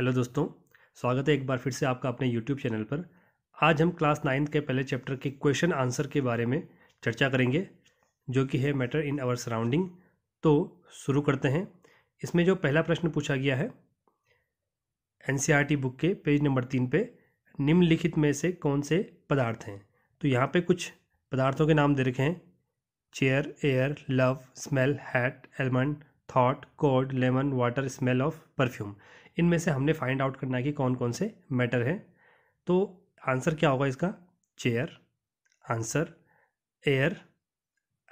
hello दोस्तों स्वागत है एक बार फिर से आपका अपने यूट्यूब चैनल पर आज हम क्लास नाइन्थ के पहले चैप्टर के क्वेश्चन आंसर के बारे में चर्चा करेंगे जो कि है मैटर इन आवर सराउंडिंग तो शुरू करते हैं इसमें जो पहला प्रश्न पूछा गया है एन बुक e के पेज नंबर तीन पे निम्नलिखित में से कौन से पदार्थ हैं तो यहाँ पर कुछ पदार्थों के नाम दे रखे हैं chair air love smell hat almond thought code lemon water smell of perfume इनमें से हमने फाइंड आउट करना है कि कौन कौन से मैटर हैं तो आंसर क्या होगा इसका chair answer air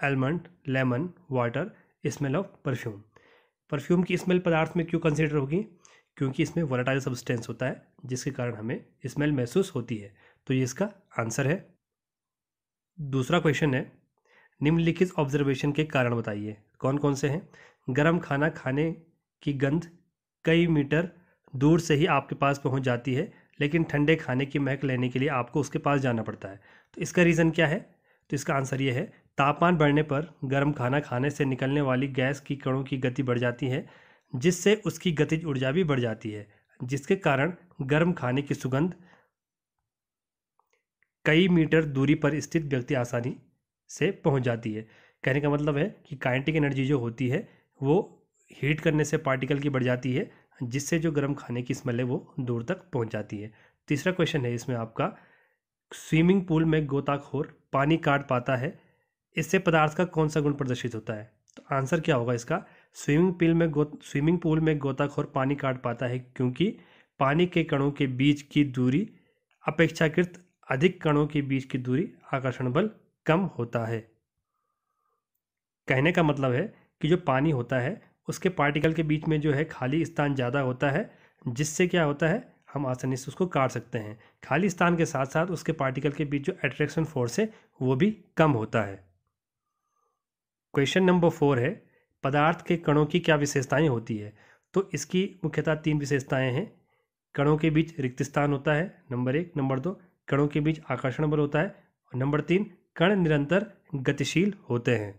almond lemon water smell of perfume perfume की स्मेल पदार्थ में क्यों कंसिडर होगी क्योंकि इसमें वोलाटाइल सब्सटेंस होता है जिसके कारण हमें स्मेल महसूस होती है तो ये इसका आंसर है दूसरा क्वेश्चन है निम्नलिखित ऑब्जर्वेशन के कारण बताइए कौन कौन से हैं गर्म खाना खाने की गंध कई मीटर दूर से ही आपके पास पहुंच जाती है लेकिन ठंडे खाने की महक लेने के लिए आपको उसके पास जाना पड़ता है तो इसका रीज़न क्या है तो इसका आंसर ये है तापमान बढ़ने पर गर्म खाना खाने से निकलने वाली गैस की कणों की गति बढ़ जाती है जिससे उसकी गतिज ऊर्जा भी बढ़ जाती है जिसके कारण गर्म खाने की सुगंध कई मीटर दूरी पर स्थित व्यक्ति आसानी से पहुंच जाती है कहने का मतलब है कि काइनेटिक एनर्जी जो होती है वो हीट करने से पार्टिकल की बढ़ जाती है जिससे जो गर्म खाने की स्मेल है वो दूर तक पहुंच जाती है तीसरा क्वेश्चन है इसमें आपका स्विमिंग पूल में गोताखोर पानी काट पाता है इससे पदार्थ का कौन सा गुण प्रदर्शित होता है तो आंसर क्या होगा इसका स्विमिंग पूल में गो स्विमिंग पूल में गोताखोर पानी काट पाता है क्योंकि पानी के कणों के बीच की दूरी अपेक्षाकृत अधिक कणों के बीच की दूरी आकर्षण बल कम होता है कहने का मतलब है कि जो पानी होता है उसके पार्टिकल के बीच में जो है खाली स्थान ज़्यादा होता है जिससे क्या होता है हम आसानी से उसको काट सकते हैं खाली स्थान के साथ साथ उसके पार्टिकल के बीच जो एट्रैक्शन फोर्स है वो भी कम होता है क्वेश्चन नंबर फोर है पदार्थ के कणों की क्या विशेषताएं होती है तो इसकी मुख्यतः तीन विशेषताएं हैं कणों के बीच रिक्त स्थान होता है नंबर एक नंबर दो कणों के बीच आकर्षण बल होता है और नंबर तीन कण निरंतर गतिशील होते हैं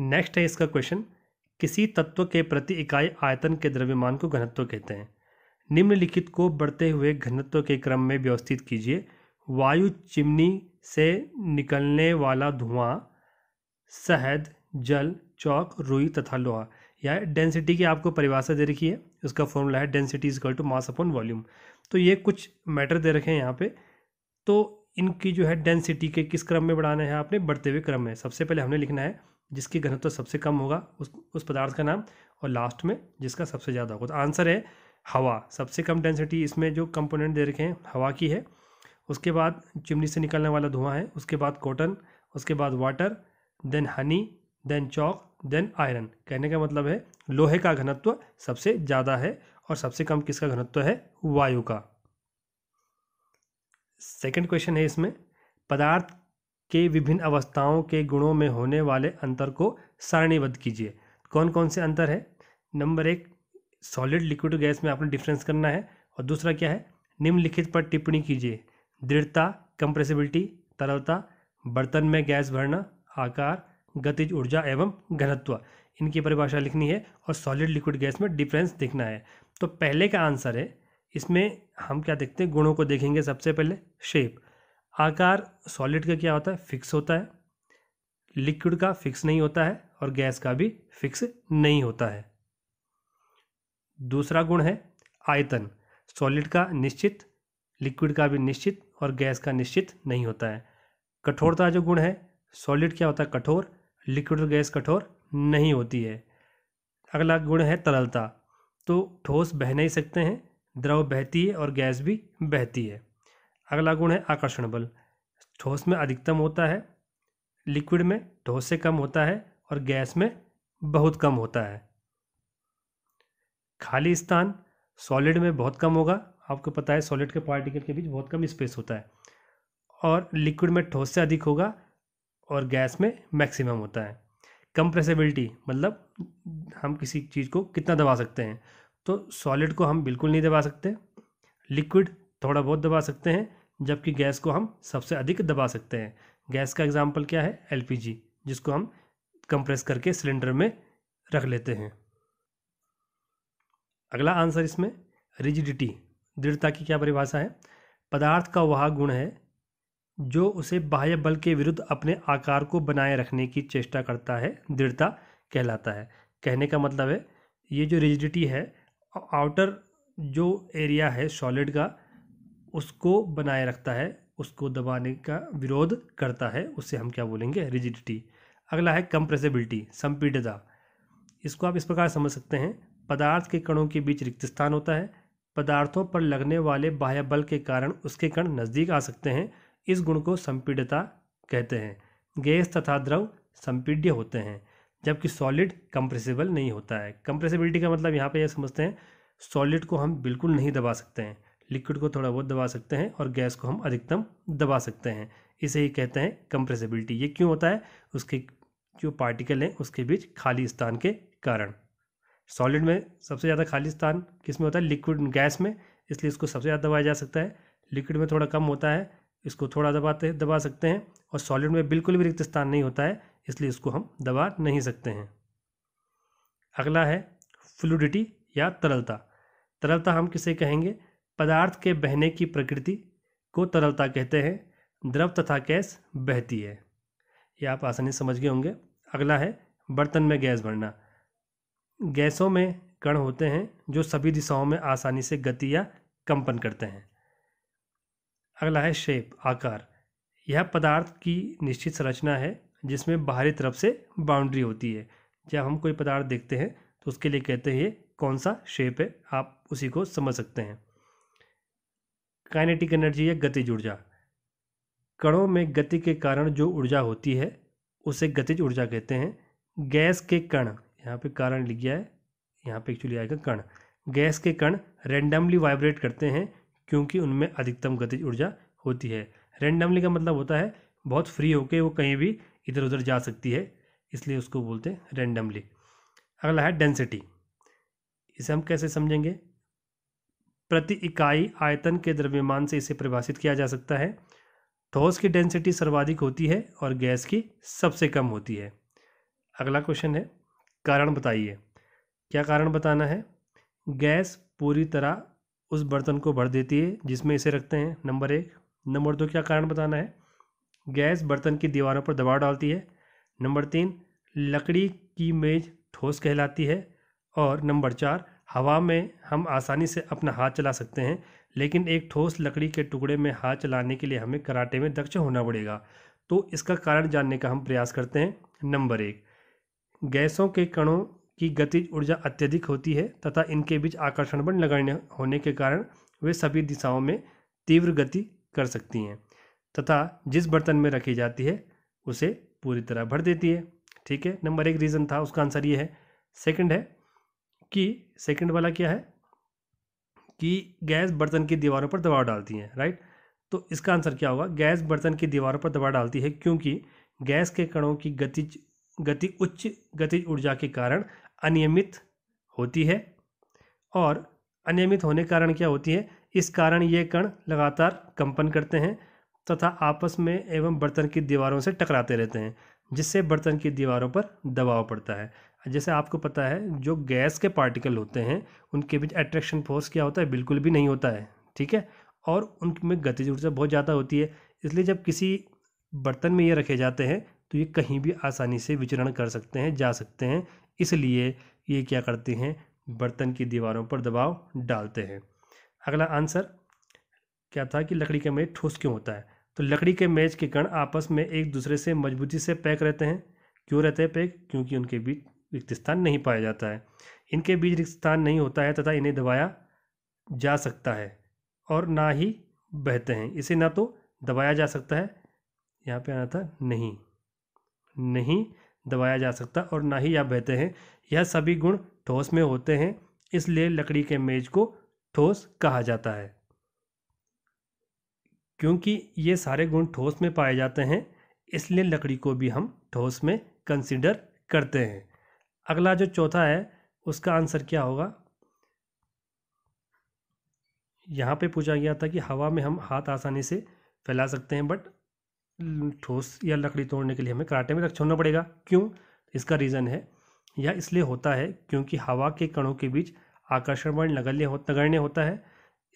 नेक्स्ट है इसका क्वेश्चन किसी तत्व के प्रति इकाई आयतन के द्रव्यमान को घनत्व कहते हैं निम्नलिखित को बढ़ते हुए घनत्व के क्रम में व्यवस्थित कीजिए वायु चिमनी से निकलने वाला धुआं शहद जल चौक रुई तथा लोहा या डेंसिटी की आपको परिभाषा दे रखी है उसका फॉर्मूला है density is equal to mass upon volume तो ये कुछ मैटर दे रखे हैं यहाँ पे तो इनकी जो है डेंसिटी के किस क्रम में बढ़ाना है आपने बढ़ते हुए क्रम में सबसे पहले हमने लिखना है जिसकी घनत्व सबसे कम होगा उस उस पदार्थ का नाम और लास्ट में जिसका सबसे ज़्यादा होगा तो आंसर है हवा सबसे कम डेंसिटी इसमें जो कंपोनेंट दे रखे हैं हवा की है उसके बाद चिमनी से निकलने वाला धुआं है उसके बाद कॉटन उसके बाद water then honey then chalk then iron कहने का मतलब है लोहे का घनत्व सबसे ज़्यादा है और सबसे कम किसका घनत्व है वायु का सेकेंड क्वेश्चन है इसमें पदार्थ के विभिन्न अवस्थाओं के गुणों में होने वाले अंतर को सारणीबद्ध कीजिए कौन कौन से अंतर है नंबर एक सॉलिड लिक्विड गैस में आपने डिफरेंस करना है और दूसरा क्या है निम्नलिखित पर टिप्पणी कीजिए दृढ़ता कंप्रेसिबिलिटी तरलता बर्तन में गैस भरना आकार गतिज ऊर्जा एवं घनत्व इनकी परिभाषा लिखनी है और सॉलिड लिक्विड गैस में डिफरेंस देखना है तो पहले का आंसर है इसमें हम क्या देखते हैं गुणों को देखेंगे सबसे पहले शेप आकार सॉलिड का क्या होता है फिक्स होता है लिक्विड का फिक्स नहीं होता है और गैस का भी फिक्स नहीं होता है दूसरा गुण है आयतन सॉलिड का निश्चित लिक्विड का भी निश्चित और गैस का निश्चित नहीं होता है कठोरता जो गुण है सॉलिड क्या होता है कठोर लिक्विड और गैस कठोर नहीं होती है अगला गुण है तरलता तो ठोस बह नहीं सकते हैं द्रव बहती है और गैस भी बहती है अगला गुण है आकर्षण बल ठोस में अधिकतम होता है लिक्विड में ठोस से कम होता है और गैस में बहुत कम होता है खाली स्थान सॉलिड में बहुत कम होगा आपको पता है सॉलिड के पार्टिकल के बीच बहुत कम स्पेस होता है और लिक्विड में ठोस से अधिक होगा और गैस में मैक्सिमम होता है कंप्रेसिबिलिटी मतलब हम किसी चीज़ को कितना दबा सकते हैं तो सॉलिड को हम बिल्कुल नहीं दबा सकते लिक्विड थोड़ा बहुत दबा सकते हैं जबकि गैस को हम सबसे अधिक दबा सकते हैं गैस का एग्जाम्पल क्या है एल जिसको हम कंप्रेस करके सिलेंडर में रख लेते हैं अगला आंसर इसमें रिजिडिटी दृढ़ता की क्या परिभाषा है पदार्थ का वह गुण है जो उसे बाह्य बल के विरुद्ध अपने आकार को बनाए रखने की चेष्टा करता है दृढ़ता कहलाता है कहने का मतलब है ये जो रिजिडिटी है आउटर जो एरिया है सॉलिड का उसको बनाए रखता है उसको दबाने का विरोध करता है उससे हम क्या बोलेंगे रिजिडिटी अगला है कंप्रेसिबिलिटी संपीडता इसको आप इस प्रकार समझ सकते हैं पदार्थ के कणों के बीच रिक्त स्थान होता है पदार्थों पर लगने वाले बाह्य बल के कारण उसके कण नज़दीक आ सकते हैं इस गुण को संपीडता कहते हैं गैस तथा द्रव संपीड्य होते हैं जबकि सॉलिड कंप्रेसिबल नहीं होता है कंप्रेसिबिलिटी का मतलब यहाँ पर यह समझते हैं सॉलिड को हम बिल्कुल नहीं दबा सकते हैं लिक्विड को थोड़ा बहुत दबा सकते हैं और गैस को हम अधिकतम दबा सकते हैं इसे ही कहते हैं कंप्रेसिबिलिटी ये क्यों होता है उसके जो पार्टिकल हैं उसके बीच खाली स्थान के कारण सॉलिड में सबसे ज़्यादा खाली स्थान किस में होता है लिक्विड गैस में इसलिए इसको सबसे ज़्यादा दबाया जा सकता है लिक्विड में थोड़ा कम होता है इसको थोड़ा दबाते दबा सकते हैं और सॉलिड में बिल्कुल भी रिक्त स्थान नहीं होता है इसलिए इसको हम दबा नहीं सकते हैं अगला है फ्लूडिटी या तरलता तरलता हम किसे कहेंगे पदार्थ के बहने की प्रकृति को तरलता कहते हैं द्रव तथा गैस बहती है यह आप आसानी समझ गए होंगे अगला है बर्तन में गैस भरना गैसों में कण होते हैं जो सभी दिशाओं में आसानी से गति या कंपन करते हैं अगला है शेप आकार यह पदार्थ की निश्चित संरचना है जिसमें बाहरी तरफ से बाउंड्री होती है जब हम कोई पदार्थ देखते हैं तो उसके लिए कहते हैं ये कौन सा शेप है आप उसी को समझ सकते हैं काइनेटिक एनर्जी या गतिज ऊर्जा कणों में गति के कारण जो ऊर्जा होती है उसे गतिज ऊर्जा कहते हैं गैस के कण यहाँ पे कारण लिख गया है यहाँ पे एक्चुअली आएगा कण गैस के कण रेंडमली वाइब्रेट करते हैं क्योंकि उनमें अधिकतम गतिज ऊर्जा होती है रेंडमली का मतलब होता है बहुत फ्री होके वो कहीं भी इधर उधर जा सकती है इसलिए उसको बोलते हैं रेंडमली अगला है डेंसिटी इसे हम कैसे समझेंगे प्रति इकाई आयतन के द्रव्यमान से इसे परिभाषित किया जा सकता है ठोस की डेंसिटी सर्वाधिक होती है और गैस की सबसे कम होती है अगला क्वेश्चन है कारण बताइए क्या कारण बताना है गैस पूरी तरह उस बर्तन को भर देती है जिसमें इसे रखते हैं नंबर एक नंबर दो क्या कारण बताना है गैस बर्तन की दीवारों पर दबाव डालती है नंबर तीन लकड़ी की मेज ठोस कहलाती है और नंबर चार हवा में हम आसानी से अपना हाथ चला सकते हैं लेकिन एक ठोस लकड़ी के टुकड़े में हाथ चलाने के लिए हमें कराटे में दक्ष होना पड़ेगा तो इसका कारण जानने का हम प्रयास करते हैं नंबर एक गैसों के कणों की गतिज ऊर्जा अत्यधिक होती है तथा इनके बीच आकर्षण बल लगाने होने के कारण वे सभी दिशाओं में तीव्र गति कर सकती हैं तथा जिस बर्तन में रखी जाती है उसे पूरी तरह भर देती है ठीक है नंबर एक रीज़न था उसका आंसर ये है सेकंड है कि सेकंड वाला क्या है कि गैस बर्तन की दीवारों पर दबाव डालती है राइट तो इसका आंसर क्या होगा गैस बर्तन की दीवारों पर दबाव डालती है क्योंकि गैस के कणों की गतिज गति उच्च गतिज ऊर्जा के कारण अनियमित होती है और अनियमित होने के कारण क्या होती है इस कारण ये कण लगातार कंपन करते हैं तथा आपस में एवं बर्तन की दीवारों से टकराते रहते हैं जिससे बर्तन की दीवारों पर दबाव पड़ता है जैसे आपको पता है जो गैस के पार्टिकल होते हैं उनके बीच अट्रैक्शन फोर्स क्या होता है बिल्कुल भी नहीं होता है ठीक है और उनमें गतिज ऊर्जा बहुत ज़्यादा होती है इसलिए जब किसी बर्तन में ये रखे जाते हैं तो ये कहीं भी आसानी से विचरण कर सकते हैं जा सकते हैं इसलिए ये क्या करते हैं बर्तन की दीवारों पर दबाव डालते हैं अगला आंसर क्या था कि लकड़ी का मेज ठोस क्यों होता है तो लकड़ी के मेज के कण आपस में एक दूसरे से मजबूती से पैक रहते हैं क्यों रहते हैं पैक क्योंकि उनके बीच रिक्त स्थान नहीं पाया जाता है इनके बीच रिक्त स्थान नहीं होता है तथा इन्हें दबाया जा सकता है और ना ही बहते हैं इसे ना तो दबाया जा सकता है यहाँ पे आना था नहीं नहीं दबाया जा सकता और ना ही यह बहते हैं यह सभी गुण ठोस में होते हैं इसलिए लकड़ी के मेज को ठोस कहा जाता है क्योंकि ये सारे गुण ठोस में पाए जाते हैं इसलिए लकड़ी को भी हम ठोस में कंसिडर करते हैं अगला जो चौथा है उसका आंसर क्या होगा यहाँ पे पूछा गया था कि हवा में हम हाथ आसानी से फैला सकते हैं बट ठोस या लकड़ी तोड़ने के लिए हमें कराटे में रक्षा होना पड़ेगा क्यों इसका रीज़न है यह इसलिए होता है क्योंकि हवा के कणों के बीच आकर्षण बल नगण्य हो नगण्य होता है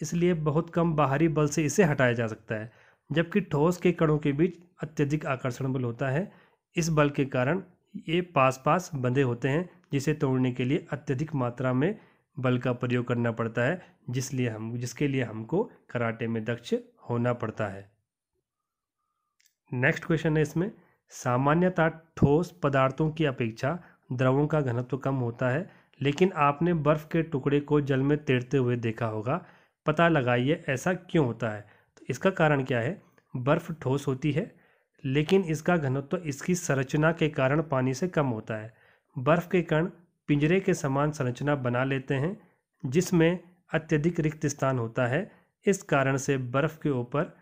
इसलिए बहुत कम बाहरी बल से इसे हटाया जा सकता है जबकि ठोस के कणों के बीच अत्यधिक आकर्षण बल होता है इस बल के कारण ये पास पास बंधे होते हैं जिसे तोड़ने के लिए अत्यधिक मात्रा में बल का प्रयोग करना पड़ता है जिसलिए हम जिसके लिए हमको कराटे में दक्ष होना पड़ता है नेक्स्ट क्वेश्चन है इसमें सामान्यतः ठोस पदार्थों की अपेक्षा द्रवों का घनत्व कम होता है लेकिन आपने बर्फ़ के टुकड़े को जल में तैरते हुए देखा होगा पता लगाइए ऐसा क्यों होता है तो इसका कारण क्या है बर्फ़ ठोस होती है लेकिन इसका घनत्व इसकी संरचना के कारण पानी से कम होता है बर्फ़ के कण पिंजरे के समान संरचना बना लेते हैं जिसमें अत्यधिक रिक्त स्थान होता है इस कारण से बर्फ़ के ऊपर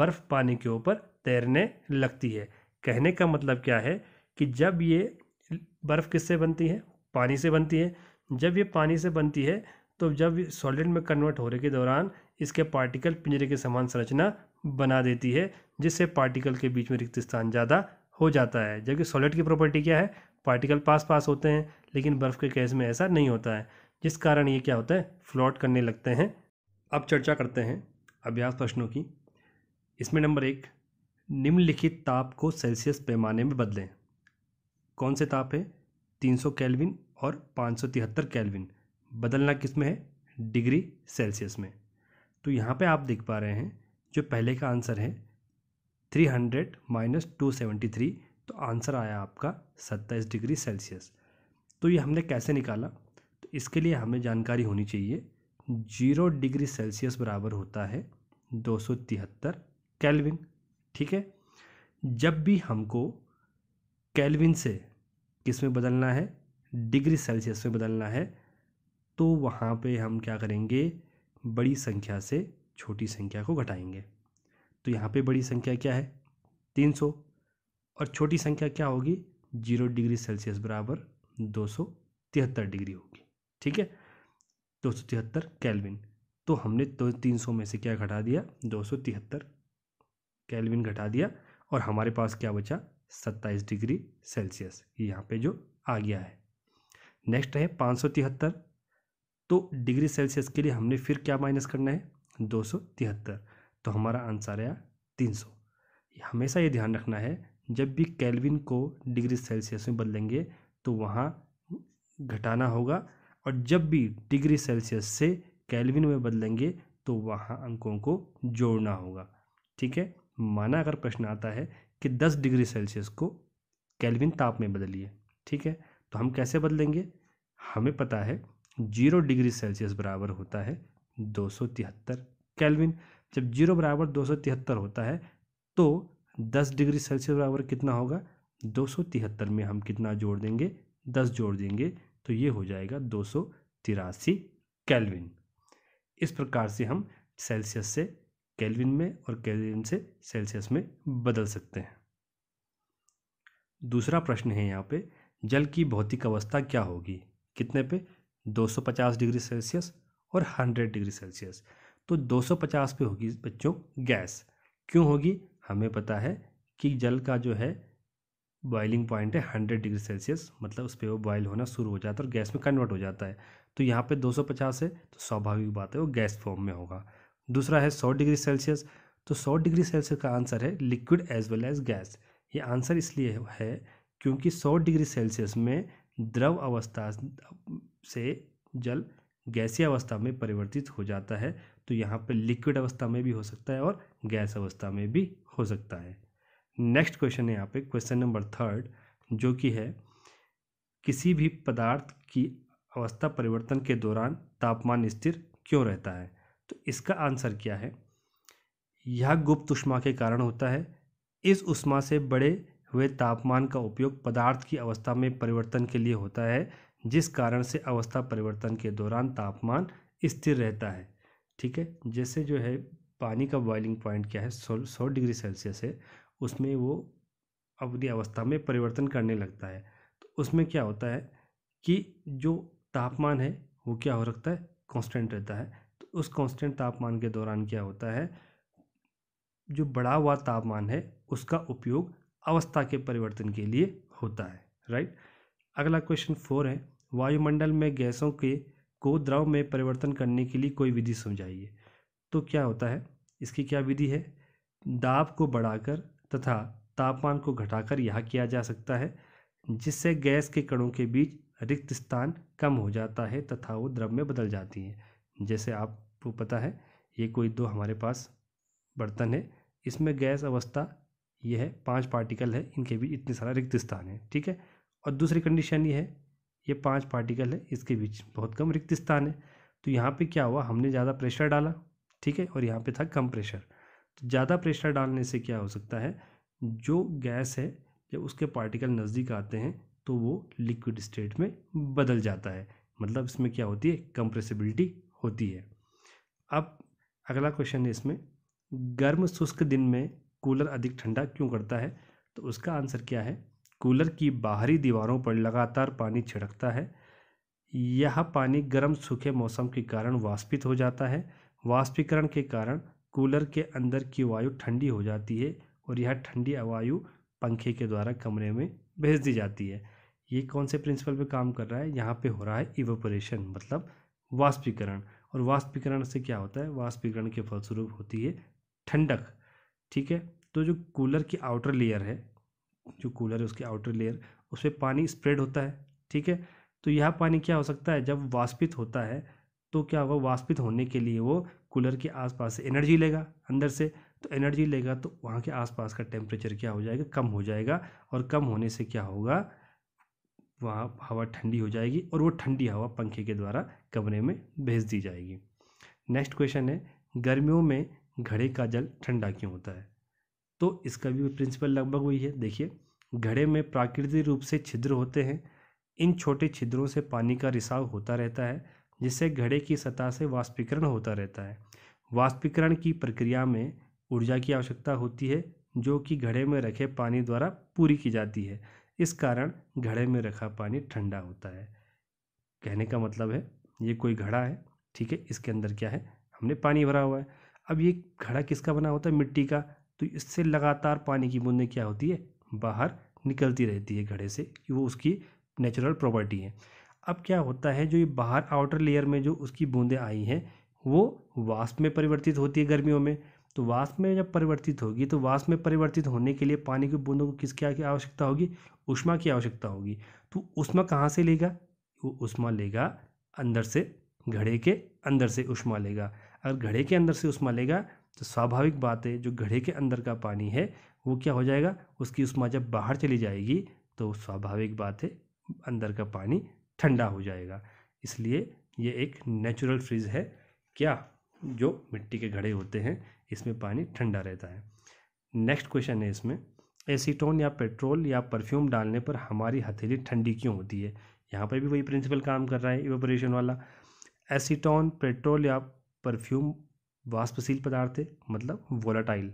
बर्फ़ पानी के ऊपर तैरने लगती है कहने का मतलब क्या है कि जब ये बर्फ़ किससे बनती है पानी से बनती है जब ये पानी से बनती है तो जब सॉलिड में कन्वर्ट होने के दौरान इसके पार्टिकल पिंजरे के समान संरचना बना देती है जिससे पार्टिकल के बीच में रिक्त स्थान ज़्यादा हो जाता है जबकि सॉलिड की प्रॉपर्टी क्या है पार्टिकल पास पास होते हैं लेकिन बर्फ़ के केस में ऐसा नहीं होता है जिस कारण ये क्या होता है फ्लोट करने लगते हैं अब चर्चा करते हैं अभ्यास प्रश्नों की इसमें नंबर एक निम्नलिखित ताप को सेल्सियस पैमाने में बदलें कौन से ताप है 300 सौ और पाँच सौ तिहत्तर बदलना किस में है डिग्री सेल्सियस में तो यहाँ पे आप देख पा रहे हैं जो पहले का आंसर है three hundred minus two seventy three तो आंसर आया आपका सत्ताईस डिग्री सेल्सियस तो ये हमने कैसे निकाला तो इसके लिए हमें जानकारी होनी चाहिए जीरो डिग्री सेल्सियस बराबर होता है दो सौ तिहत्तर कैलविन ठीक है जब भी हमको कैलविन से किस में बदलना है डिग्री सेल्सियस में बदलना है तो वहाँ पे हम क्या करेंगे बड़ी संख्या से छोटी संख्या को घटाएंगे तो यहाँ पे बड़ी संख्या क्या है तीन सौ और छोटी संख्या क्या होगी जीरो डिग्री सेल्सियस बराबर दो सौ तिहत्तर डिग्री होगी ठीक है दो सौ तिहत्तर कैलविन तो हमने तो तीन सौ में से क्या घटा दिया दो सौ तिहत्तर कैलविन घटा दिया और हमारे पास क्या बचा सत्ताईस डिग्री सेल्सियस यहाँ पे जो आ गया है नेक्स्ट है पाँच सौ तिहत्तर तो डिग्री सेल्सियस के लिए हमने फिर क्या माइनस करना है दो तो हमारा आंसर आया तीन हमेशा ये ध्यान रखना है जब भी कैलविन को डिग्री सेल्सियस में बदलेंगे तो वहाँ घटाना होगा और जब भी डिग्री सेल्सियस से कैलविन में बदलेंगे तो वहाँ अंकों को जोड़ना होगा ठीक है माना अगर प्रश्न आता है कि दस डिग्री सेल्सियस को कैलविन ताप में बदलिए ठीक है तो हम कैसे बदलेंगे हमें पता है जीरो डिग्री सेल्सियस बराबर होता है दो सौ तिहत्तर कैलविन जब जीरो बराबर दो सौ तिहत्तर होता है तो दस डिग्री सेल्सियस बराबर कितना होगा दो सौ तिहत्तर में हम कितना जोड़ देंगे दस जोड़ देंगे तो ये हो जाएगा दो सौ तिरासी कैलविन इस प्रकार से हम सेल्सियस से कैलविन में और कैलविन से सेल्सियस में बदल सकते हैं दूसरा प्रश्न है यहाँ पे जल की भौतिक अवस्था क्या होगी कितने पे 250 डिग्री सेल्सियस और 100 डिग्री सेल्सियस तो 250 पे होगी बच्चों गैस क्यों होगी हमें पता है कि जल का जो है बॉइलिंग पॉइंट है 100 डिग्री सेल्सियस मतलब उस पर वो बॉयल होना शुरू हो जाता है और गैस में कन्वर्ट हो जाता है तो यहाँ पे 250 है तो स्वाभाविक बात है वो गैस फॉर्म में होगा दूसरा है 100 डिग्री सेल्सियस तो 100 डिग्री सेल्सियस का आंसर है liquid as well as gas ये आंसर इसलिए है क्योंकि 100 डिग्री सेल्सियस में द्रव अवस्था से जल गैसीय अवस्था में परिवर्तित हो जाता है तो यहाँ पे लिक्विड अवस्था में भी हो सकता है और गैस अवस्था में भी हो सकता है नेक्स्ट क्वेश्चन है यहाँ पे क्वेश्चन नंबर थर्ड जो कि है किसी भी पदार्थ की अवस्था परिवर्तन के दौरान तापमान स्थिर क्यों रहता है तो इसका आंसर क्या है यह गुप्त उष्मा के कारण होता है इस उष्मा से बड़े हुए तापमान का उपयोग पदार्थ की अवस्था में परिवर्तन के लिए होता है जिस कारण से अवस्था परिवर्तन के दौरान तापमान स्थिर रहता है ठीक है जैसे जो है पानी का बॉइलिंग पॉइंट क्या है सौ सौ डिग्री सेल्सियस है उसमें वो अपनी अवस्था में परिवर्तन करने लगता है तो उसमें क्या होता है कि जो तापमान है वो क्या हो रखता है कांस्टेंट रहता है तो उस कांस्टेंट तापमान के दौरान क्या होता है जो बढ़ा हुआ तापमान है उसका उपयोग अवस्था के परिवर्तन के लिए होता है राइट अगला क्वेश्चन फोर है वायुमंडल में गैसों के को द्रव में परिवर्तन करने के लिए कोई विधि समझाइए तो क्या होता है इसकी क्या विधि है दाब को बढ़ाकर तथा तापमान को घटाकर यह किया जा सकता है जिससे गैस के कणों के बीच रिक्त स्थान कम हो जाता है तथा वो द्रव में बदल जाती हैं जैसे आपको पता है ये कोई दो हमारे पास बर्तन है इसमें गैस अवस्था यह है पांच पार्टिकल है इनके बीच इतने सारा रिक्त स्थान है ठीक है और दूसरी कंडीशन ये है ये पांच पार्टिकल है इसके बीच बहुत कम रिक्त स्थान है तो यहाँ पे क्या हुआ हमने ज़्यादा प्रेशर डाला ठीक है और यहाँ पे था कम प्रेशर तो ज़्यादा प्रेशर डालने से क्या हो सकता है जो गैस है जब उसके पार्टिकल नज़दीक आते हैं तो वो लिक्विड स्टेट में बदल जाता है मतलब इसमें क्या होती है कंप्रेसिबिलिटी होती है अब अगला क्वेश्चन है इसमें गर्म शुष्क दिन में कूलर अधिक ठंडा क्यों करता है तो उसका आंसर क्या है कूलर की बाहरी दीवारों पर लगातार पानी छिड़कता है यह पानी गर्म सूखे मौसम के कारण वाष्पित हो जाता है वाष्पीकरण के कारण कूलर के अंदर की वायु ठंडी हो जाती है और यह ठंडी वायु पंखे के द्वारा कमरे में भेज दी जाती है ये कौन से प्रिंसिपल पे काम कर रहा है यहाँ पे हो रहा है इवोपोरेशन मतलब वाष्पीकरण और वाष्पीकरण से क्या होता है वाष्पीकरण के फलस्वरूप होती है ठंडक ठीक है तो जो कूलर की आउटर लेयर है जो कूलर है उसकी आउटर लेयर उस पर पानी स्प्रेड होता है ठीक है तो यह पानी क्या हो सकता है जब वाष्पित होता है तो क्या होगा वाष्पित होने के लिए वो कूलर के आसपास से एनर्जी लेगा अंदर से तो एनर्जी लेगा तो वहाँ के आसपास का टेम्परेचर क्या हो जाएगा कम हो जाएगा और कम होने से क्या होगा वहाँ हवा ठंडी हो जाएगी और वो ठंडी हवा पंखे के द्वारा कमरे में भेज दी जाएगी नेक्स्ट क्वेश्चन है गर्मियों में घड़े का जल ठंडा क्यों होता है तो इसका भी प्रिंसिपल लगभग वही है देखिए घड़े में प्राकृतिक रूप से छिद्र होते हैं इन छोटे छिद्रों से पानी का रिसाव होता रहता है जिससे घड़े की सतह से वाष्पीकरण होता रहता है वाष्पीकरण की प्रक्रिया में ऊर्जा की आवश्यकता होती है जो कि घड़े में रखे पानी द्वारा पूरी की जाती है इस कारण घड़े में रखा पानी ठंडा होता है कहने का मतलब है ये कोई घड़ा है ठीक है इसके अंदर क्या है हमने पानी भरा हुआ है अब ये घड़ा किसका बना होता है मिट्टी का तो इससे लगातार पानी की बूंदें क्या होती है बाहर निकलती रहती है घड़े से कि वो उसकी नेचुरल प्रॉपर्टी है अब क्या होता है जो ये बाहर आउटर लेयर में जो उसकी बूंदें आई हैं वो वाष्प में परिवर्तित होती है गर्मियों में तो वाष्प में जब परिवर्तित होगी तो वाष्प में परिवर्तित होने के लिए पानी की बूंदों को किस क्या की आवश्यकता होगी उष्मा की आवश्यकता होगी तो उष्मा कहाँ से लेगा वो उष्मा लेगा अंदर से घड़े के अंदर से उष्मा लेगा अगर घड़े के अंदर से उष्मा लेगा तो स्वाभाविक बात है जो घड़े के अंदर का पानी है वो क्या हो जाएगा उसकी उष्मा जब बाहर चली जाएगी तो स्वाभाविक बात है अंदर का पानी ठंडा हो जाएगा इसलिए ये एक नेचुरल फ्रिज है क्या जो मिट्टी के घड़े होते हैं इसमें पानी ठंडा रहता है नेक्स्ट क्वेश्चन है इसमें एसीटोन या पेट्रोल या परफ्यूम डालने पर हमारी हथेली ठंडी क्यों होती है यहाँ पर भी वही प्रिंसिपल काम कर रहा है इवेपोरेशन वाला एसीटोन पेट्रोल या परफ्यूम वाष्पशील पदार्थ है मतलब वोलाटाइल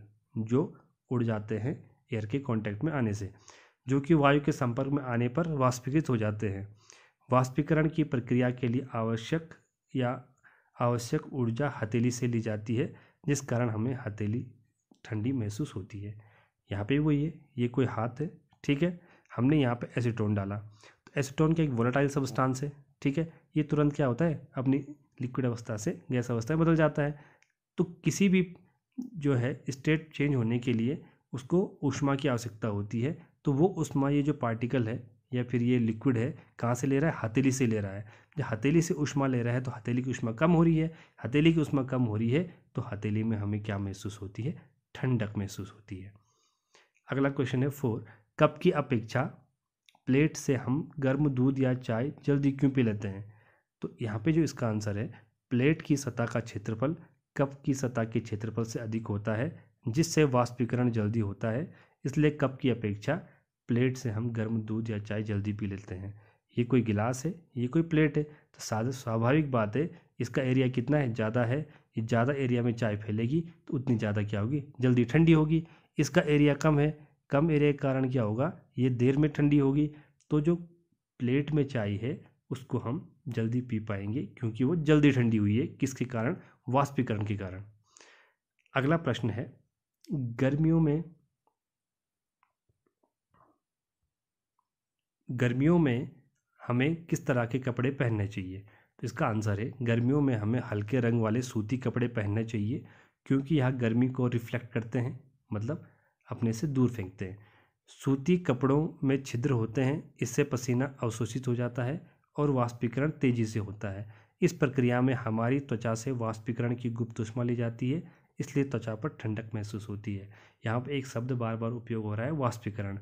जो उड़ जाते हैं एयर के कांटेक्ट में आने से जो कि वायु के संपर्क में आने पर वाष्पीकृत हो जाते हैं वाष्पीकरण की प्रक्रिया के लिए आवश्यक या आवश्यक ऊर्जा हथेली से ली जाती है जिस कारण हमें हथेली ठंडी महसूस होती है यहाँ पे वही है ये कोई हाथ है ठीक है हमने यहाँ पे एसीटोन डाला तो एसीटोन क्या एक वोलाटाइल सबस्टांस है ठीक है ये तुरंत क्या होता है अपनी लिक्विड अवस्था से गैस अवस्था में बदल जाता है तो किसी भी जो है स्टेट चेंज होने के लिए उसको ऊष्मा की आवश्यकता होती है तो वो ऊष्मा ये जो पार्टिकल है या फिर ये लिक्विड है कहाँ से ले रहा है हथेली से ले रहा है जब हथेली से उष्मा ले रहा है तो हथेली की उष्मा कम हो रही है हथेली की उष्मा कम हो रही है तो हथेली में हमें क्या महसूस होती है ठंडक महसूस होती है अगला क्वेश्चन है फोर कप की अपेक्षा प्लेट से हम गर्म दूध या चाय जल्दी क्यों पी लेते हैं तो यहाँ पे जो इसका आंसर है प्लेट की सतह का क्षेत्रफल कप की सतह के क्षेत्रफल से अधिक होता है जिससे वाष्पीकरण जल्दी होता है इसलिए कप की अपेक्षा प्लेट से हम गर्म दूध या चाय जल्दी पी लेते हैं ये कोई गिलास है ये कोई प्लेट है तो साधे स्वाभाविक बात है इसका एरिया कितना है ज़्यादा है ये ज़्यादा एरिया में चाय फैलेगी तो उतनी ज़्यादा क्या होगी जल्दी ठंडी होगी इसका एरिया कम है कम एरिया के कारण क्या होगा ये देर में ठंडी होगी तो जो प्लेट में चाय है उसको हम जल्दी पी पाएंगे क्योंकि वो जल्दी ठंडी हुई है किसके कारण वाष्पीकरण के कारण अगला प्रश्न है गर्मियों में गर्मियों में हमें किस तरह के कपड़े पहनने चाहिए तो इसका आंसर है गर्मियों में हमें हल्के रंग वाले सूती कपड़े पहनने चाहिए क्योंकि यह गर्मी को रिफ्लेक्ट करते हैं मतलब अपने से दूर फेंकते हैं सूती कपड़ों में छिद्र होते हैं इससे पसीना अवशोषित हो जाता है और वाष्पीकरण तेज़ी से होता है इस प्रक्रिया में हमारी त्वचा से वाष्पीकरण की गुप्त उष्मा ली जाती है इसलिए त्वचा पर ठंडक महसूस होती है यहाँ पर एक शब्द बार बार उपयोग हो रहा है वाष्पीकरण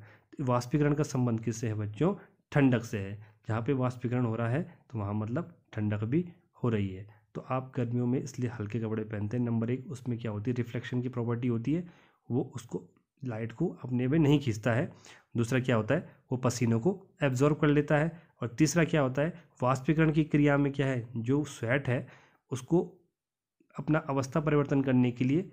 वाष्पीकरण का संबंध किससे है बच्चों ठंडक से है जहाँ पे वाष्पीकरण हो रहा है तो वहाँ मतलब ठंडक भी हो रही है तो आप गर्मियों में इसलिए हल्के कपड़े पहनते हैं नंबर एक उसमें क्या होती है रिफ्लेक्शन की प्रॉपर्टी होती है वो उसको लाइट को अपने में नहीं खींचता है दूसरा क्या होता है वो पसीनों को एब्जॉर्ब कर लेता है और तीसरा क्या होता है वाष्पीकरण की क्रिया में क्या है जो स्वेट है उसको अपना अवस्था परिवर्तन करने के लिए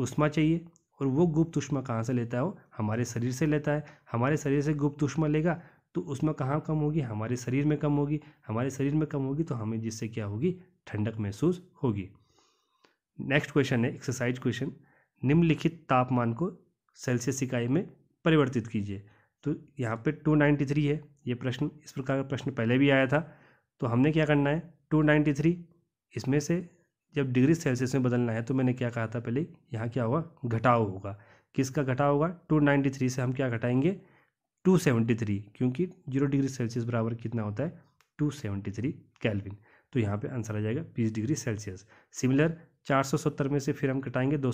उष्मा चाहिए और वो गुप्त उष्मा कहाँ से लेता है वो हमारे शरीर से लेता है हमारे शरीर से गुप्त उष्मा लेगा तो उसमें कहाँ कम होगी हमारे शरीर में कम होगी हमारे शरीर में कम होगी तो हमें जिससे क्या होगी ठंडक महसूस होगी नेक्स्ट क्वेश्चन है एक्सरसाइज क्वेश्चन निम्नलिखित तापमान को सेल्सियस इकाई में परिवर्तित कीजिए तो यहाँ पे 293 है ये प्रश्न इस प्रकार का प्रश्न पहले भी आया था तो हमने क्या करना है 293 इसमें से जब डिग्री सेल्सियस में बदलना है तो मैंने क्या कहा था पहले यहाँ क्या होगा घटाव होगा किसका घटाव होगा 293 से हम क्या घटाएंगे 273 क्योंकि जीरो डिग्री सेल्सियस बराबर कितना होता है 273 सेवेंटी तो यहाँ पर आंसर आ जाएगा बीस डिग्री सेल्सियस सिमिलर चार में से फिर हम घटाएंगे दो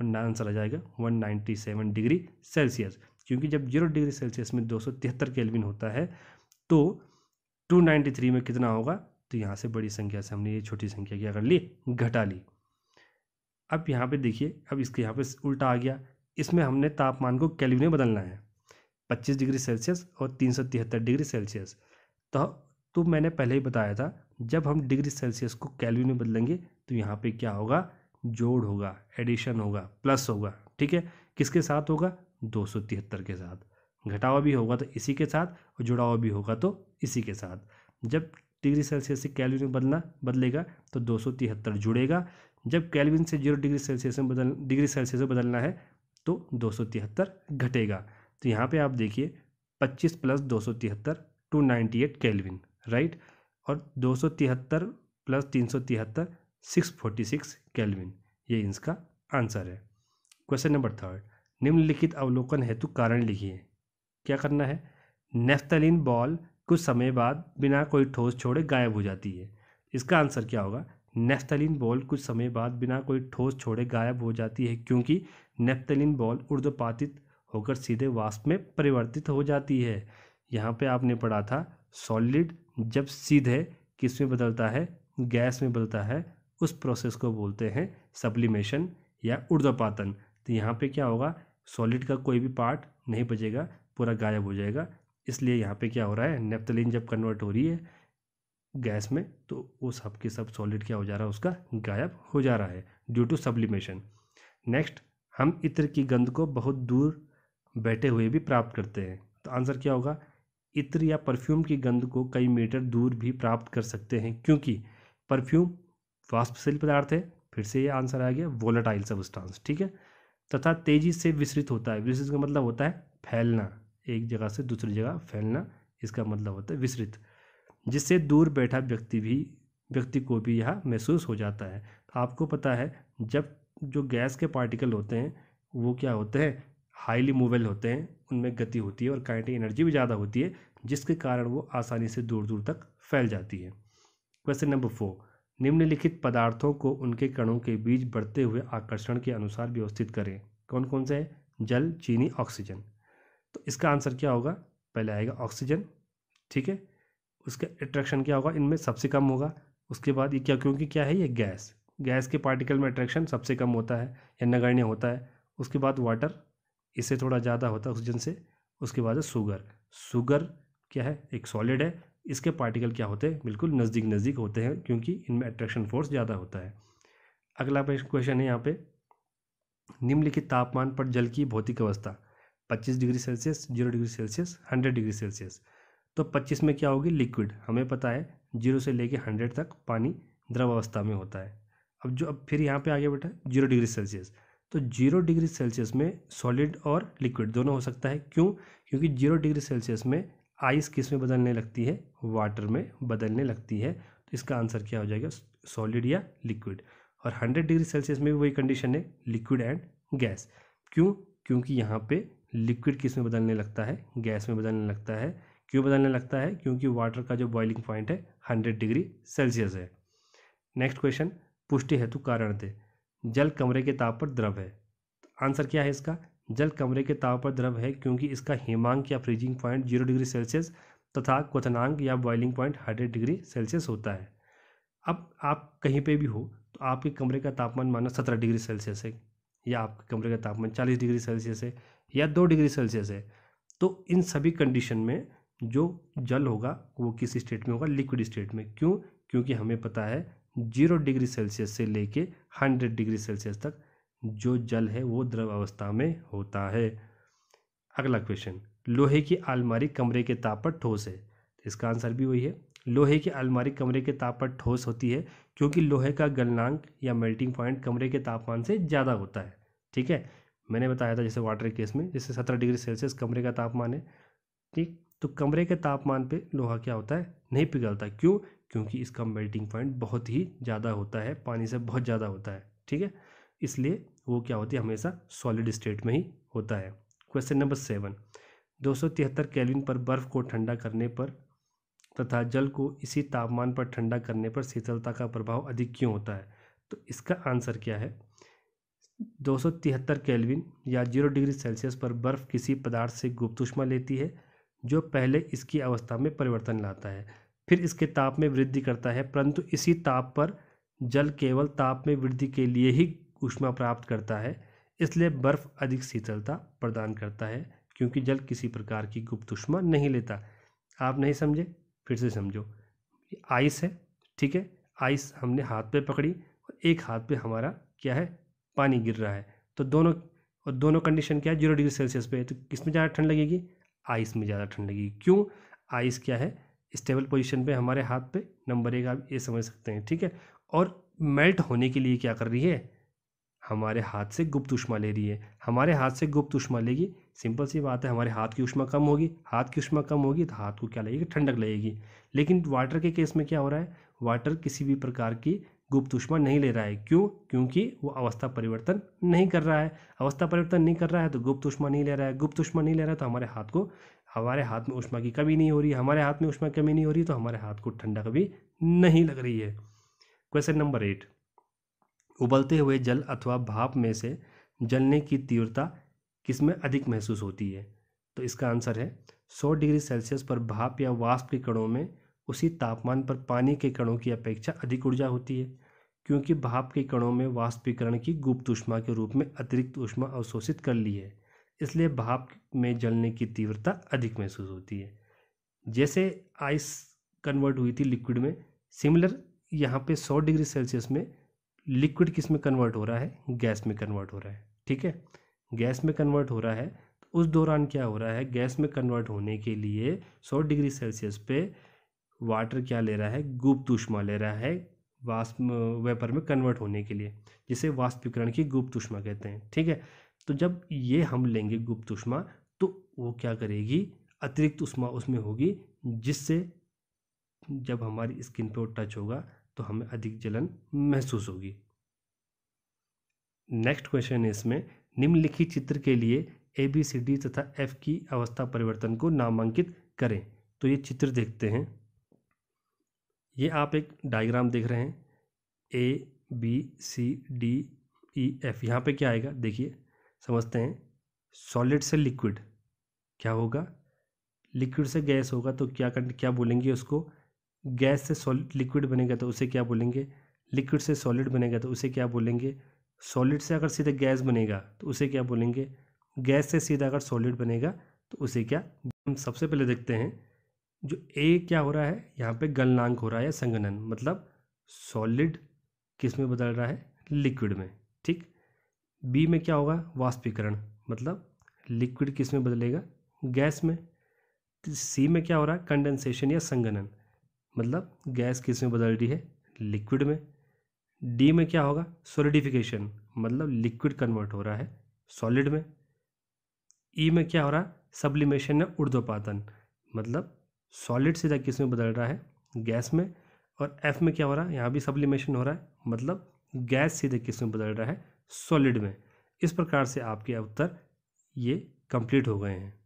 और ना आंसर आ जाएगा 197 डिग्री सेल्सियस क्योंकि जब जीरो डिग्री सेल्सियस में तिहत्तर केल्विन होता है तो 293 में कितना होगा तो यहाँ से बड़ी संख्या से हमने ये छोटी संख्या क्या कर ली घटा ली अब यहाँ पे देखिए अब इसके यहाँ पे उल्टा आ गया इसमें हमने तापमान को कैलविन में बदलना है 25 डिग्री सेल्सियस और तीन डिग्री सेल्सियस तो तो मैंने पहले ही बताया था जब हम डिग्री सेल्सियस को कैलविन में बदलेंगे तो यहाँ पे क्या होगा जोड़ होगा एडिशन होगा प्लस होगा ठीक है किसके साथ होगा दो सौ तिहत्तर के साथ घटाव भी होगा तो इसी के साथ और जुड़ाव भी होगा तो इसी के साथ जब डिग्री सेल्सियस से कैलविन में बदलना बदलेगा तो दो सौ तिहत्तर जुड़ेगा जब कैलविन से जीरो डिग्री सेल्सियस में बदल डिग्री सेल्सियस में बदलना है तो दो सौ तिहत्तर घटेगा तो यहाँ पे आप देखिए पच्चीस प्लस दो सौ तिहत्तर two ninety eight kelvin right और दो सौ तिहत्तर प्लस तीन सौ तिहत्तर 646 केल्विन ये इसका आंसर है क्वेश्चन नंबर थर्ड निम्नलिखित अवलोकन हेतु कारण लिखिए क्या करना है नेफ्तलिन बॉल कुछ समय बाद बिना कोई ठोस छोड़े गायब हो जाती है इसका आंसर क्या होगा नेफ्तलिन बॉल कुछ समय बाद बिना कोई ठोस छोड़े गायब हो जाती है क्योंकि नेफ्तलिन बॉल उर्दपातित होकर सीधे वाष्प में परिवर्तित हो जाती है यहाँ पे आपने पढ़ा था सॉलिड जब सीधे किस में बदलता है गैस में बदलता है उस प्रोसेस को बोलते हैं सब्लिमेशन या उर्ध्वपातन तो यहाँ पे क्या होगा सॉलिड का कोई भी पार्ट नहीं बचेगा पूरा गायब हो जाएगा इसलिए यहाँ पे क्या हो रहा है नेप्थलीन जब कन्वर्ट हो रही है गैस में तो वो सब के सब सॉलिड क्या हो जा रहा है उसका गायब हो जा रहा है ड्यू टू सब्लिमेशन नेक्स्ट हम इत्र की गंध को बहुत दूर बैठे हुए भी प्राप्त करते हैं तो आंसर क्या होगा इत्र या परफ्यूम की गंध को कई मीटर दूर भी प्राप्त कर सकते हैं क्योंकि परफ्यूम वाष्पशील पदार्थ है फिर से ये आंसर आ गया वोलाटाइल सबस्टांस ठीक है तथा तेजी से विस्तृत होता है विसृत का मतलब होता है फैलना एक जगह से दूसरी जगह फैलना इसका मतलब होता है विसृत जिससे दूर बैठा व्यक्ति भी व्यक्ति को भी यह महसूस हो जाता है आपको पता है जब जो गैस के पार्टिकल होते हैं वो क्या होते हैं हाईली मूवेबल होते हैं उनमें गति होती है और काइनेटिक एनर्जी भी ज़्यादा होती है जिसके कारण वो आसानी से दूर दूर तक फैल जाती है क्वेश्चन नंबर फोर निम्नलिखित पदार्थों को उनके कणों के बीच बढ़ते हुए आकर्षण के अनुसार व्यवस्थित करें कौन कौन से हैं जल चीनी ऑक्सीजन तो इसका आंसर क्या होगा पहले आएगा ऑक्सीजन ठीक है उसका अट्रैक्शन क्या होगा इनमें सबसे कम होगा उसके बाद ये क्या क्योंकि क्या है ये गैस गैस के पार्टिकल में अट्रैक्शन सबसे कम होता है या नगण्य होता है उसके बाद वाटर इससे थोड़ा ज़्यादा होता है ऑक्सीजन से उसके बाद है शुगर शुगर क्या है एक सॉलिड है इसके पार्टिकल क्या होते हैं बिल्कुल नज़दीक नज़दीक होते हैं क्योंकि इनमें अट्रैक्शन फोर्स ज़्यादा होता है अगला क्वेश्चन है यहाँ पे निम्नलिखित तापमान पर जल की भौतिक अवस्था 25 degree Celsius zero degree Celsius 100 degree Celsius तो 25 में क्या होगी लिक्विड हमें पता है जीरो से लेके हंड्रेड तक पानी द्रव अवस्था में होता है अब जो अब फिर यहाँ पे आगे बैठा जीरो डिग्री सेल्सियस तो जीरो डिग्री सेल्सियस में सॉलिड और लिक्विड दोनों हो सकता है क्यों क्योंकि जीरो डिग्री सेल्सियस में आइस किस में बदलने लगती है वाटर में बदलने लगती है तो इसका आंसर क्या हो जाएगा सॉलिड या लिक्विड और 100 डिग्री सेल्सियस में भी वही कंडीशन है लिक्विड एंड गैस क्यों क्योंकि यहाँ पे लिक्विड किस में बदलने लगता है गैस में बदलने लगता है क्यों बदलने लगता है क्योंकि वाटर का जो बॉइलिंग पॉइंट है हंड्रेड डिग्री सेल्सियस है नेक्स्ट क्वेश्चन पुष्टि हेतु कारण थे जल कमरे के ताप पर द्रव है आंसर क्या है इसका जल कमरे के ताप पर द्रव है क्योंकि इसका हिमांक या freezing point zero degree Celsius तथा क्वथनांक या boiling point hundred degree Celsius होता है अब आप कहीं पे भी हो तो आपके कमरे का तापमान माना सत्रह डिग्री सेल्सियस है या आपके कमरे का तापमान चालीस डिग्री सेल्सियस है या दो डिग्री सेल्सियस है तो इन सभी कंडीशन में जो जल होगा वो किस स्टेट में होगा लिक्विड स्टेट में क्यों क्योंकि हमें पता है जीरो डिग्री सेल्सियस से लेके हंड्रेड डिग्री सेल्सियस तक जो जल है वो द्रव अवस्था में होता है अगला क्वेश्चन लोहे की आलमारी कमरे के ताप पर ठोस है इसका आंसर भी वही है लोहे की आलमारी कमरे के ताप पर ठोस होती है क्योंकि लोहे का गलनांक या मेल्टिंग पॉइंट कमरे के तापमान से ज़्यादा होता है ठीक है मैंने बताया था जैसे वाटर केस में जैसे सत्रह डिग्री सेल्सियस कमरे का तापमान है ठीक तो कमरे के तापमान पे लोहा क्या होता है नहीं पिघलता क्यों क्योंकि इसका मेल्टिंग पॉइंट बहुत ही ज़्यादा होता है पानी से बहुत ज़्यादा होता है ठीक है इसलिए वो क्या होती है हमेशा सॉलिड स्टेट में ही होता है क्वेश्चन नंबर सेवन दो सौ तिहत्तर कैलविन पर बर्फ़ को ठंडा करने पर तथा जल को इसी तापमान पर ठंडा करने पर शीतलता का प्रभाव अधिक क्यों होता है तो इसका आंसर क्या है दो सौ तिहत्तर कैलविन या जीरो डिग्री सेल्सियस पर बर्फ़ किसी पदार्थ से गुप्त उष्मा लेती है जो पहले इसकी अवस्था में परिवर्तन लाता है फिर इसके ताप में वृद्धि करता है परंतु इसी ताप पर जल केवल ताप में वृद्धि के लिए ही ऊष्मा प्राप्त करता है इसलिए बर्फ़ अधिक शीतलता प्रदान करता है क्योंकि जल किसी प्रकार की गुप्त ऊष्मा नहीं लेता आप नहीं समझे फिर से समझो आइस है ठीक है आइस हमने हाथ पे पकड़ी और एक हाथ पे हमारा क्या है पानी गिर रहा है तो दोनों और दोनों कंडीशन क्या है जीरो डिग्री सेल्सियस पे है तो किस में ज़्यादा ठंड लगेगी आइस में ज़्यादा ठंड लगेगी क्यों आइस क्या है स्टेबल पोजिशन पर हमारे हाथ पे नंबर एक आप ये समझ सकते हैं ठीक है और मेल्ट होने के लिए क्या कर रही है हमारे हाथ से गुप्त उष्मा ले रही है हमारे हाथ से गुप्त उष्मा लेगी सिंपल सी बात है हमारे हाथ की उष्मा कम होगी हाथ की उष्मा कम होगी तो हाथ को क्या लगेगी ठंडक लगेगी लेकिन वाटर के केस में क्या हो रहा है वाटर किसी भी प्रकार की गुप्त उष्मा नहीं ले रहा है क्यों क्योंकि वो अवस्था परिवर्तन नहीं कर रहा है अवस्था परिवर्तन नहीं कर रहा है तो गुप्त उष्मा नहीं ले रहा है गुप्त उष्मा नहीं ले रहा है तो हमारे हाथ को हमारे हाथ में उष्मा की कमी नहीं हो रही हमारे हाथ में उष्मा की कमी नहीं हो रही तो हमारे हाथ को ठंडक भी नहीं लग रही है क्वेश्चन नंबर एट उबलते हुए जल अथवा भाप में से जलने की तीव्रता किसमें अधिक महसूस होती है तो इसका आंसर है 100 डिग्री सेल्सियस पर भाप या वाष्प के कणों में उसी तापमान पर पानी के कणों की अपेक्षा अधिक ऊर्जा होती है क्योंकि भाप के कणों में वाष्पीकरण की गुप्त ऊष्मा के रूप में अतिरिक्त ऊष्मा अवशोषित कर ली है इसलिए भाप में जलने की तीव्रता अधिक महसूस होती है जैसे आइस कन्वर्ट हुई थी लिक्विड में सिमिलर यहाँ पे 100 डिग्री सेल्सियस में लिक्विड किस में कन्वर्ट हो रहा है गैस में कन्वर्ट हो रहा है ठीक है गैस में कन्वर्ट हो रहा है तो उस दौरान क्या हो रहा है गैस में कन्वर्ट होने के लिए सौ डिग्री सेल्सियस पे वाटर क्या ले रहा है गुप्त ऊष्मा ले रहा है वाष्प वेपर में कन्वर्ट होने के लिए जिसे वाष्पीकरण की गुप्त ऊष्मा कहते हैं ठीक है तो जब ये हम लेंगे गुप्त ऊष्मा तो वो क्या करेगी अतिरिक्त ऊष्मा उसमें होगी जिससे जब हमारी स्किन पर टच होगा तो हमें अधिक जलन महसूस होगी नेक्स्ट क्वेश्चन है इसमें निम्नलिखित चित्र के लिए ए बी सी डी तथा एफ की अवस्था परिवर्तन को नामांकित करें तो ये चित्र देखते हैं ये आप एक डायग्राम देख रहे हैं A B C D E F यहाँ पे क्या आएगा देखिए समझते हैं सॉलिड से लिक्विड क्या होगा लिक्विड से गैस होगा तो क्या क्या बोलेंगे उसको गैस से सॉलिड लिक्विड बनेगा तो उसे क्या बोलेंगे लिक्विड से सॉलिड बनेगा तो उसे क्या बोलेंगे सॉलिड से अगर सीधा गैस बनेगा तो उसे क्या बोलेंगे गैस से सीधा अगर सॉलिड बनेगा तो उसे क्या हम सबसे पहले देखते हैं जो ए क्या हो रहा है यहाँ पे गलनांक हो रहा है संगनन मतलब सॉलिड किस में बदल रहा है लिक्विड में ठीक बी में क्या होगा वाष्पीकरण मतलब लिक्विड किस में बदलेगा गैस में सी में क्या हो रहा है कंडेंसेशन या संगनन मतलब गैस किस में बदल रही है लिक्विड में डी में क्या होगा सोलिडिफिकेशन मतलब लिक्विड कन्वर्ट हो रहा है सॉलिड में ई e में क्या हो रहा है सब्लिमेशन या ऊर्ध्वपातन मतलब सॉलिड सीधा किस में बदल रहा है गैस में और एफ में क्या हो रहा है यहाँ भी सब्लिमेशन हो रहा है मतलब गैस सीधे किस में बदल रहा है सॉलिड में इस प्रकार से आपके उत्तर ये कंप्लीट हो गए हैं